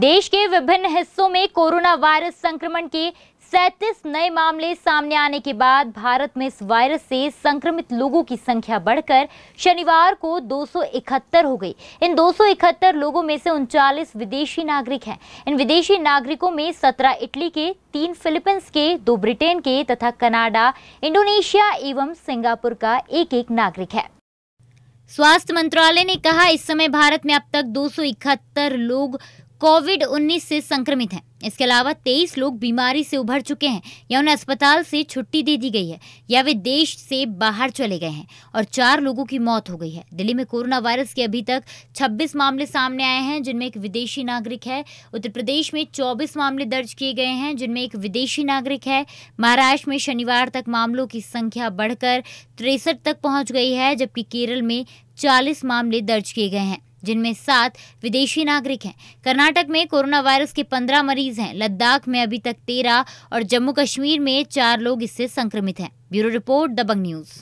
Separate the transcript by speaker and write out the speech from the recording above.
Speaker 1: देश के विभिन्न हिस्सों में कोरोना वायरस संक्रमण के 37 नए मामले सामने आने के बाद भारत में इस वायरस से संक्रमित लोगों की संख्या बढ़कर शनिवार को 271 हो गई इन 271 लोगों में से उनचालीस विदेशी नागरिक हैं इन विदेशी नागरिकों में 17 इटली के तीन फिलीपींस के दो ब्रिटेन के तथा कनाडा इंडोनेशिया एवं सिंगापुर का एक एक नागरिक है स्वास्थ्य मंत्रालय ने कहा इस समय भारत में अब तक दो लोग कोविड 19 से संक्रमित हैं इसके अलावा 23 लोग बीमारी से उभर चुके हैं या उन्हें अस्पताल से छुट्टी दे दी गई है या वे देश से बाहर चले गए हैं और चार लोगों की मौत हो गई है दिल्ली में कोरोना वायरस के अभी तक 26 मामले सामने आए हैं जिनमें एक विदेशी नागरिक है उत्तर प्रदेश में 24 मामले दर्ज किए गए हैं जिनमें एक विदेशी नागरिक है महाराष्ट्र में शनिवार तक मामलों की संख्या बढ़कर तिरसठ तक पहुँच गई है जबकि केरल में चालीस मामले दर्ज किए गए हैं जिनमें सात विदेशी नागरिक हैं कर्नाटक में कोरोना वायरस के पंद्रह मरीज हैं लद्दाख में अभी तक तेरह और जम्मू कश्मीर में चार लोग इससे संक्रमित हैं ब्यूरो रिपोर्ट दबंग न्यूज़